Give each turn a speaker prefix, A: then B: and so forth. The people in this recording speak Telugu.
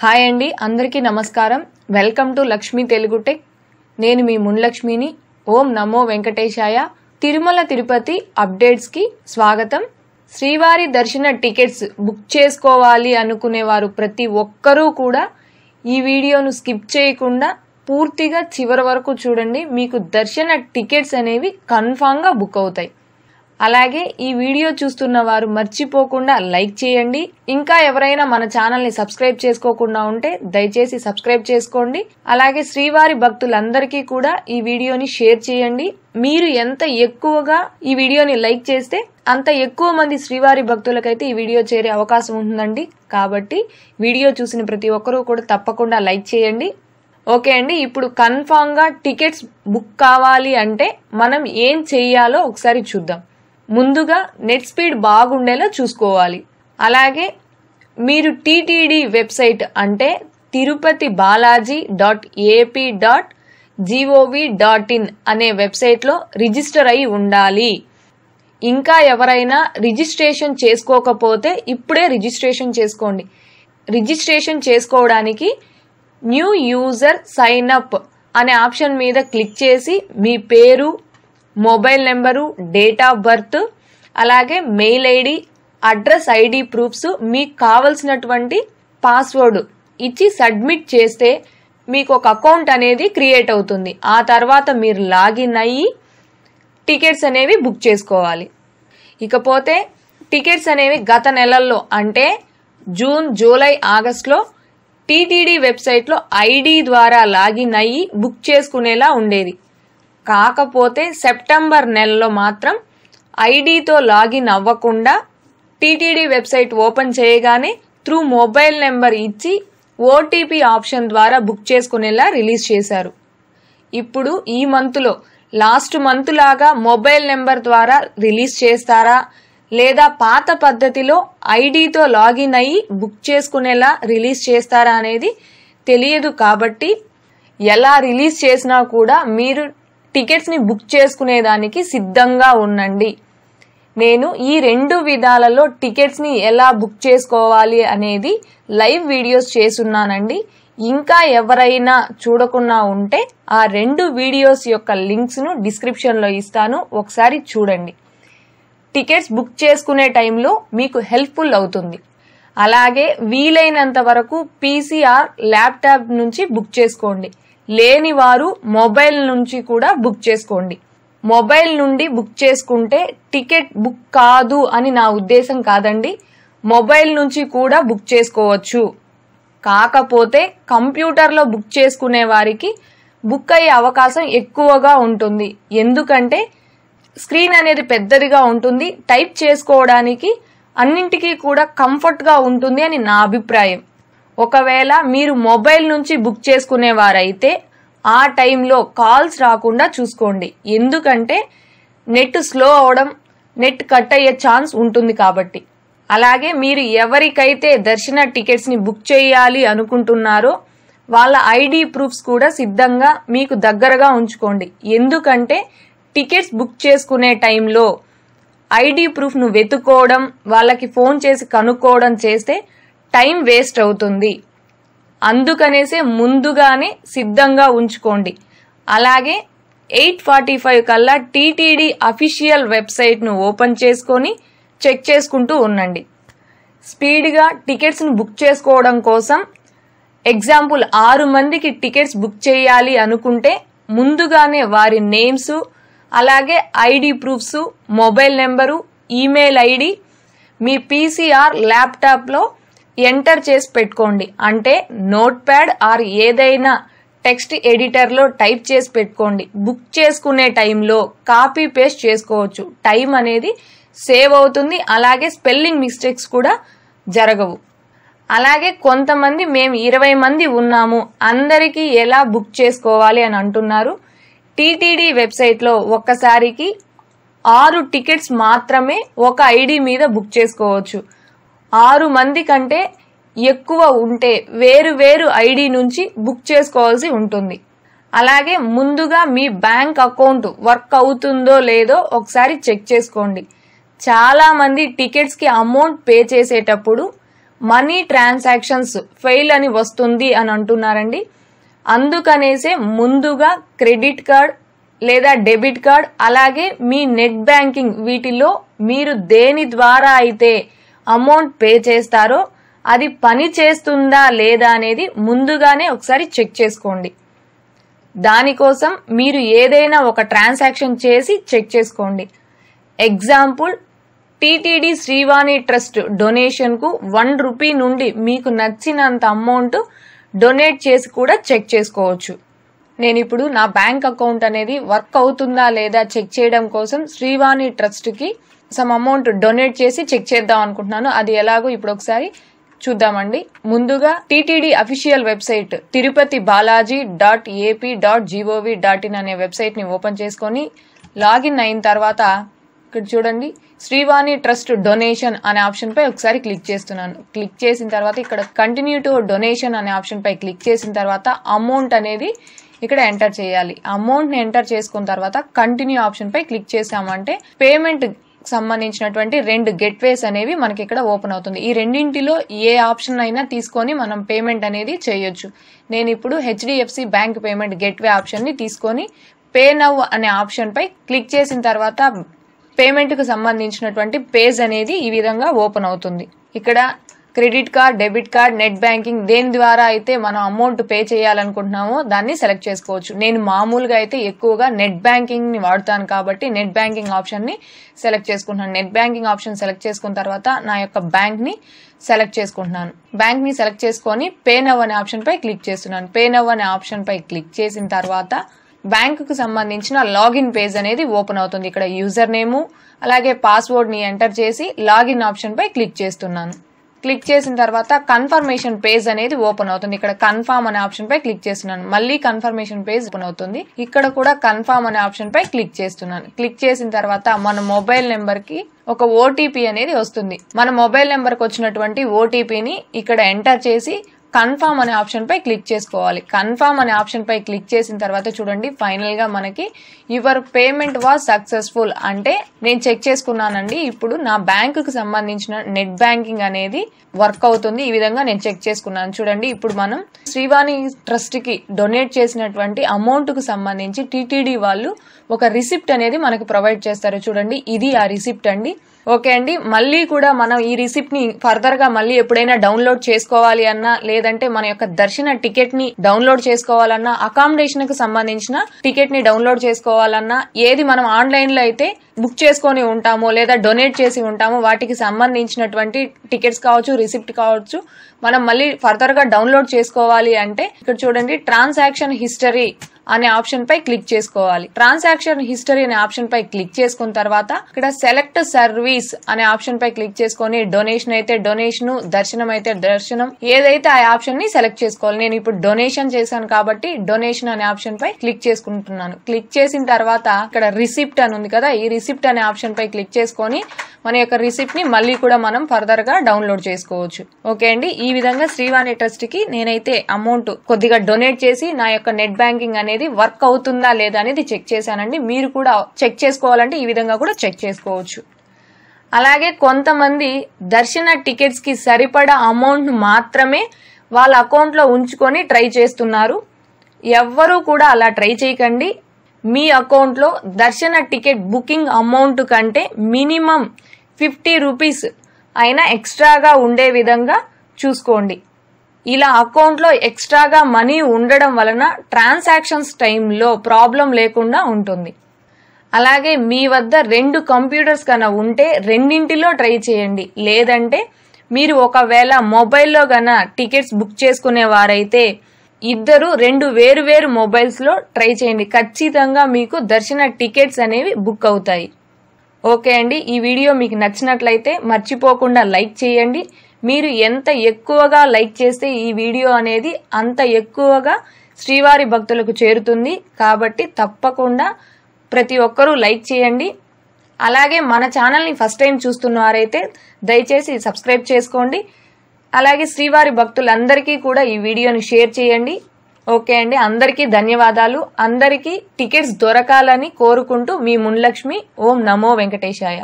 A: హాయ్ అండి అందరికీ నమస్కారం welcome to Lakshmi Telugu tech నేను మీ మున్లక్ష్మిని ఓం నమో వెంకటేశాయ తిరుమల తిరుపతి అప్డేట్స్కి స్వాగతం శ్రీవారి దర్శన టికెట్స్ బుక్ చేసుకోవాలి అనుకునేవారు ప్రతి ఒక్కరూ కూడా ఈ వీడియోను స్కిప్ చేయకుండా పూర్తిగా చివరి వరకు చూడండి మీకు దర్శన టికెట్స్ అనేవి కన్ఫామ్గా బుక్ అవుతాయి అలాగే ఈ వీడియో చూస్తున్న వారు మర్చిపోకుండా లైక్ చేయండి ఇంకా ఎవరైనా మన ఛానల్ని సబ్స్క్రైబ్ చేసుకోకుండా ఉంటే దయచేసి సబ్స్క్రైబ్ చేసుకోండి అలాగే శ్రీవారి భక్తులందరికీ కూడా ఈ వీడియోని షేర్ చేయండి మీరు ఎంత ఎక్కువగా ఈ వీడియోని లైక్ చేస్తే అంత ఎక్కువ మంది శ్రీవారి భక్తులకైతే ఈ వీడియో చేరే అవకాశం ఉంటుందండి కాబట్టి వీడియో చూసిన ప్రతి ఒక్కరూ కూడా తప్పకుండా లైక్ చేయండి ఓకే అండి ఇప్పుడు కన్ఫామ్గా టికెట్స్ బుక్ కావాలి అంటే మనం ఏం చేయాలో ఒకసారి చూద్దాం ముందుగా నెట్ స్పీడ్ బాగుండేలా చూసుకోవాలి అలాగే మీరు టీటీడీ వెబ్సైట్ అంటే Tirupati Balaji dot AP dot GOV dot in అనే వెబ్సైట్లో రిజిస్టర్ అయి ఉండాలి ఇంకా ఎవరైనా రిజిస్ట్రేషన్ చేసుకోకపోతే ఇప్పుడే రిజిస్ట్రేషన్ చేసుకోండి రిజిస్ట్రేషన్ చేసుకోవడానికి న్యూ యూజర్ సైన్ అప్ అనే ఆప్షన్ మీద క్లిక్ చేసి మీ పేరు mobile number date of birth అలాగే mail ID address ID proofs మీకు కావలసినటువంటి పాస్వర్డ్ ఇచ్చి సబ్మిట్ చేస్తే మీకు ఒక అకౌంట్ అనేది క్రియేట్ అవుతుంది ఆ తర్వాత మీరు లాగిన్ అయ్యి టికెట్స్ అనేవి బుక్ చేసుకోవాలి ఇకపోతే టికెట్స్ అనేవి గత నెలల్లో అంటే జూన్ జూలై ఆగస్ట్లో టీటీడీ వెబ్సైట్లో ఐడి ద్వారా లాగిన్ అయ్యి బుక్ చేసుకునేలా ఉండేది కాకపోతే సెప్టెంబర్ నెలలో మాత్రం ఐడితో లాగిన్ అవ్వకుండా టీటీడీ వెబ్సైట్ ఓపెన్ చేయగానే త్రూ మొబైల్ నెంబర్ ఇచ్చి ఓటీపీ ఆప్షన్ ద్వారా బుక్ చేసుకునేలా రిలీజ్ చేశారు ఇప్పుడు ఈ మంత్లో లాస్ట్ మంత్ లాగా మొబైల్ నెంబర్ ద్వారా రిలీజ్ చేస్తారా లేదా పాత పద్ధతిలో ఐడితో లాగిన్ అయ్యి బుక్ చేసుకునేలా రిలీజ్ చేస్తారా అనేది తెలియదు కాబట్టి ఎలా రిలీజ్ చేసినా కూడా మీరు టికెట్స్ని బుక్ చేసుకునేదానికి సిద్ధంగా ఉండండి నేను ఈ రెండు విధాలలో టికెట్స్ని ఎలా బుక్ చేసుకోవాలి అనేది లైవ్ వీడియోస్ చేస్తున్నానండి ఇంకా ఎవరైనా చూడకుండా ఉంటే ఆ రెండు వీడియోస్ యొక్క లింక్స్ను డిస్క్రిప్షన్లో ఇస్తాను ఒకసారి చూడండి టికెట్స్ బుక్ చేసుకునే టైంలో మీకు హెల్ప్ఫుల్ అవుతుంది అలాగే వీలైనంత వరకు పీసీఆర్ ల్యాప్టాప్ నుంచి బుక్ చేసుకోండి లేని వారు మొబైల్ నుంచి కూడా బుక్ చేసుకోండి మొబైల్ నుండి బుక్ చేసుకుంటే టికెట్ బుక్ కాదు అని నా ఉద్దేశం కాదండి మొబైల్ నుంచి కూడా బుక్ చేసుకోవచ్చు కాకపోతే కంప్యూటర్లో బుక్ చేసుకునే వారికి బుక్ అయ్యే అవకాశం ఎక్కువగా ఉంటుంది ఎందుకంటే స్క్రీన్ అనేది పెద్దదిగా ఉంటుంది టైప్ చేసుకోవడానికి అన్నింటికీ కూడా కంఫర్ట్గా ఉంటుంది అని నా అభిప్రాయం ఒకవేళ మీరు మొబైల్ నుంచి బుక్ చేసుకునేవారైతే ఆ టైంలో కాల్స్ రాకుండా చూసుకోండి ఎందుకంటే నెట్ స్లో అవడం నెట్ కట్ అయ్యే ఛాన్స్ ఉంటుంది కాబట్టి అలాగే మీరు ఎవరికైతే దర్శన టికెట్స్ని బుక్ చేయాలి అనుకుంటున్నారో వాళ్ళ ఐడి ప్రూఫ్స్ కూడా సిద్ధంగా మీకు దగ్గరగా ఉంచుకోండి ఎందుకంటే టికెట్స్ బుక్ చేసుకునే టైంలో ఐడి ప్రూఫ్ను వెతుక్కోవడం వాళ్ళకి ఫోన్ చేసి కనుక్కోవడం చేస్తే టైం వేస్ట్ అవుతుంది అందుకనేసే ముందుగానే సిద్ధంగా ఉంచుకోండి అలాగే ఎయిట్ ఫార్టీ ఫైవ్ కల్లా టీటీడీ అఫీషియల్ వెబ్సైట్ను ఓపెన్ చేసుకొని చెక్ చేసుకుంటూ ఉండండి స్పీడ్గా టికెట్స్ని బుక్ చేసుకోవడం కోసం ఎగ్జాంపుల్ ఆరు మందికి టికెట్స్ బుక్ చేయాలి అనుకుంటే ముందుగానే వారి నేమ్స్ అలాగే ID proofs mobile number email ID మీ పీసీఆర్ ల్యాప్టాప్లో ఎంటర్ చేసి పెట్టుకోండి అంటే నోట్ ప్యాడ్ ఆర్ ఏదైనా టెక్స్ట్ ఎడిటర్లో టైప్ చేసి పెట్టుకోండి బుక్ చేసుకునే టైంలో కాపీ పేస్ట్ చేసుకోవచ్చు టైం అనేది సేవ్ అవుతుంది అలాగే స్పెల్లింగ్ మిస్టేక్స్ కూడా జరగవు అలాగే కొంతమంది మేము ఇరవై మంది ఉన్నాము అందరికీ ఎలా బుక్ చేసుకోవాలి అని అంటున్నారు టీటీడీ వెబ్సైట్లో ఒక్కసారికి ఆరు టికెట్స్ మాత్రమే ఒక ఐడి మీద బుక్ చేసుకోవచ్చు ఆరు మంది కంటే ఎక్కువ ఉంటే వేరు వేరు ఐడి నుంచి బుక్ చేసుకోవాల్సి ఉంటుంది అలాగే ముందుగా మీ బ్యాంక్ అకౌంట్ వర్క్ అవుతుందో లేదో ఒకసారి చెక్ చేసుకోండి చాలామంది టికెట్స్కి అమౌంట్ పే చేసేటప్పుడు మనీ ట్రాన్సాక్షన్స్ ఫెయిల్ అని వస్తుంది అని అంటున్నారండి అందుకనేసే ముందుగా క్రెడిట్ కార్డ్ లేదా డెబిట్ కార్డ్ అలాగే మీ నెట్ బ్యాంకింగ్ వీటిలో మీరు దేని ద్వారా అయితే అమౌంట్ పే చేస్తారో అది పని చేస్తుందా లేదా అనేది ముందుగానే ఒకసారి చెక్ చేసుకోండి దానికోసం మీరు ఏదైనా ఒక ట్రాన్సాక్షన్ చేసి చెక్ చేసుకోండి ఎగ్జాంపుల్ టీటీడీ శ్రీవాణి ట్రస్ట్ డొనేషన్కు వన్ రూపీ నుండి మీకు నచ్చినంత అమౌంట్ డొనేట్ చేసి కూడా చెక్ చేసుకోవచ్చు నేను ఇప్పుడు నా బ్యాంక్ అకౌంట్ అనేది వర్క్ అవుతుందా లేదా చెక్ చేయడం కోసం శ్రీవాణి ట్రస్ట్కి సమ్ అమౌంట్ డొనేట్ చేసి చెక్ చేద్దాం అనుకుంటున్నాను అది ఎలాగో ఇప్పుడు ఒకసారి చూద్దామండి ముందుగా TTD official website Tirupati Balaji dot AP dot GOV dot in అనే వెబ్సైట్ని ఓపెన్ చేసుకొని లాగిన్ అయిన తర్వాత ఇక్కడ చూడండి శ్రీవాణి ట్రస్ట్ డొనేషన్ అనే ఆప్షన్పై ఒకసారి క్లిక్ చేస్తున్నాను క్లిక్ చేసిన తర్వాత ఇక్కడ కంటిన్యూ టు డొనేషన్ అనే ఆప్షన్పై క్లిక్ చేసిన తర్వాత అమౌంట్ అనేది ఇక్కడ ఎంటర్ చేయాలి అమౌంట్ని ఎంటర్ చేసుకున్న తర్వాత కంటిన్యూ ఆప్షన్పై క్లిక్ చేసామంటే పేమెంట్ సంబంధించినటువంటి రెండు గెట్వేస్ అనేవి మనకి ఇక్కడ ఓపెన్ అవుతుంది ఈ రెండింటిలో ఏ ఆప్షన్ అయినా తీసుకొని మనం పేమెంట్ అనేది చేయొచ్చు నేను ఇప్పుడు హెచ్డిఎఫ్సి బ్యాంక్ పేమెంట్ గెట్వే ఆప్షన్ని తీసుకొని పే నవ్ అనే ఆప్షన్పై క్లిక్ చేసిన తర్వాత పేమెంట్కు సంబంధించినటువంటి పేజ్ అనేది ఈ విధంగా ఓపెన్ అవుతుంది ఇక్కడ credit card debit card net banking దేని ద్వారా అయితే మనం అమౌంట్ పే చేయాలనుకుంటున్నామో దాన్ని సెలెక్ట్ చేసుకోవచ్చు నేను మామూలుగా అయితే ఎక్కువగా నెట్ బ్యాంకింగ్ ని వాడుతాను కాబట్టి నెట్ బ్యాంకింగ్ ఆప్షన్ ని సెలెక్ట్ చేసుకుంటున్నాను నెట్ బ్యాంకింగ్ ఆప్షన్ సెలెక్ట్ చేసుకున్న తర్వాత నా యొక్క బ్యాంక్ ని సెలెక్ట్ చేసుకుంటున్నాను బ్యాంక్ ని సెలెక్ట్ చేసుకొని పే నవ్ అనే ఆప్షన్ పై క్లిక్ చేస్తున్నాను పే నవ్ అనే ఆప్షన్ పై క్లిక్ చేసిన తర్వాత బ్యాంకుకు సంబంధించిన లాగిన్ పేజ్ అనేది ఓపెన్ అవుతుంది ఇక్కడ యూజర్ నేము అలాగే పాస్వర్డ్ని ఎంటర్ చేసి లాగిన్ ఆప్షన్పై క్లిక్ చేస్తున్నాను క్లిక్ చేసిన తర్వాత కన్ఫర్మేషన్ పేజ్ అనేది ఓపెన్ అవుతుంది ఇక్కడ కన్ఫామ్ అనే ఆప్షన్ పై క్లిక్ చేస్తున్నాను మళ్ళీ కన్ఫర్మేషన్ పేజ్ ఓపెన్ అవుతుంది ఇక్కడ కూడా కన్ఫామ్ అనే ఆప్షన్ పై క్లిక్ చేస్తున్నాను క్లిక్ చేసిన తర్వాత మన మొబైల్ నెంబర్ కి ఒక ఓటీపీ అనేది వస్తుంది మన మొబైల్ నెంబర్కి వచ్చినటువంటి ఓటీపీని ఇక్కడ ఎంటర్ చేసి కన్ఫామ్ అనే ఆప్షన్పై క్లిక్ చేసుకోవాలి కన్ఫామ్ అనే ఆప్షన్పై క్లిక్ చేసిన తర్వాత చూడండి ఫైనల్గా మనకి యువర్ పేమెంట్ వాజ్ సక్సెస్ఫుల్ అంటే నేను చెక్ చేసుకున్నానండి ఇప్పుడు నా కు సంబంధించిన నెట్ బ్యాంకింగ్ అనేది వర్క్ అవుతుంది ఈ విధంగా నేను చెక్ చేసుకున్నాను చూడండి ఇప్పుడు మనం శ్రీవాణి ట్రస్ట్కి డొనేట్ చేసినటువంటి కు సంబంధించి టీటీడీ వాళ్ళు ఒక రిసిప్ట్ అనేది మనకు ప్రొవైడ్ చేస్తారు చూడండి ఇది ఆ రిసిప్ట్ అండి ఓకే అండి మళ్ళీ కూడా మనం ఈ రిసిప్ట్ని ఫర్దర్గా మళ్ళీ ఎప్పుడైనా డౌన్లోడ్ చేసుకోవాలి అన్నా లేదంటే మన యొక్క దర్శన టికెట్ని డౌన్లోడ్ చేసుకోవాలన్నా కు సంబంధించిన టికెట్ని డౌన్లోడ్ చేసుకోవాలన్నా ఏది మనం ఆన్లైన్లో అయితే బుక్ చేసుకొని ఉంటామో లేదా డొనేట్ చేసి ఉంటామో వాటికి సంబంధించినటువంటి టికెట్స్ కావచ్చు రిసిప్ట్ కావచ్చు మనం మళ్ళీ ఫర్దర్గా డౌన్లోడ్ చేసుకోవాలి అంటే ఇక్కడ చూడండి ట్రాన్సాక్షన్ హిస్టరీ అనే ఆప్షన్ పై క్లిక్ చేసుకోవాలి ట్రాన్సాక్షన్ హిస్టరీ అనే ఆప్షన్ పై క్లిక్ చేసుకున్న తర్వాత ఇక్కడ సెలెక్ట్ సర్వీస్ అనే ఆప్షన్ పై క్లిక్ చేసుకుని డొనేషన్ అయితే డొనేషన్ దర్శనం అయితే దర్శనం ఏదైతే ఆ ఆప్షన్ ని సెలెక్ట్ చేసుకోవాలి నేను ఇప్పుడు డొనేషన్ చేశాను కాబట్టి డొనేషన్ అనే ఆప్షన్ పై క్లిక్ చేసుకుంటున్నాను క్లిక్ చేసిన తర్వాత ఇక్కడ రిసిప్ట్ అని ఉంది కదా ఈ రిసిప్ట్ అనే ఆప్షన్ పై క్లిక్ చేసుకొని మన యొక్క రిసిప్ట్ని మళ్ళీ కూడా మనం ఫర్దర్గా డౌన్లోడ్ చేసుకోవచ్చు ఓకే అండి ఈ విధంగా శ్రీవాణి ట్రస్ట్కి నేనైతే అమౌంట్ కొద్దిగా డొనేట్ చేసి నా యొక్క నెట్ బ్యాంకింగ్ అనేది వర్క్ అవుతుందా లేదా అనేది చెక్ చేశానండి మీరు కూడా చెక్ చేసుకోవాలంటే ఈ విధంగా కూడా చెక్ చేసుకోవచ్చు అలాగే కొంతమంది దర్శన టికెట్స్కి సరిపడా అమౌంట్ మాత్రమే వాళ్ళ అకౌంట్లో ఉంచుకొని ట్రై చేస్తున్నారు ఎవ్వరూ కూడా అలా ట్రై చేయకండి మీ అకౌంట్లో దర్శన టికెట్ బుకింగ్ అమౌంట్ కంటే మినిమం ఫిఫ్టీ రూపీస్ అయినా ఎక్స్ట్రాగా ఉండే విధంగా చూసుకోండి ఇలా అకౌంట్లో ఎక్స్ట్రాగా మనీ ఉండడం వలన ట్రాన్సాక్షన్స్ టైంలో ప్రాబ్లం లేకుండా ఉంటుంది అలాగే మీ వద్ద రెండు కంప్యూటర్స్ కన్నా ఉంటే రెండింటిలో ట్రై చేయండి లేదంటే మీరు ఒకవేళ మొబైల్లో కన్నా టికెట్స్ బుక్ చేసుకునే వారైతే ఇద్దరు రెండు వేరు వేరు మొబైల్స్లో ట్రై చేయండి ఖచ్చితంగా మీకు దర్శన టికెట్స్ అనేవి బుక్ అవుతాయి ఓకే అండి ఈ వీడియో మీకు నచ్చినట్లయితే మర్చిపోకుండా లైక్ చేయండి మీరు ఎంత ఎక్కువగా లైక్ చేస్తే ఈ వీడియో అనేది అంత ఎక్కువగా శ్రీవారి భక్తులకు చేరుతుంది కాబట్టి తప్పకుండా ప్రతి ఒక్కరూ లైక్ చేయండి అలాగే మన ఛానల్ని ఫస్ట్ టైం చూస్తున్నవారైతే దయచేసి సబ్స్క్రైబ్ చేసుకోండి అలాగే శ్రీవారి భక్తులందరికీ కూడా ఈ వీడియోని షేర్ చేయండి ఓకే అండి అందరికీ ధన్యవాదాలు అందరికీ టికెట్స్ దొరకాలని కోరుకుంటూ మీ మున్లక్ష్మి ఓం నమో వెంకటేశాయ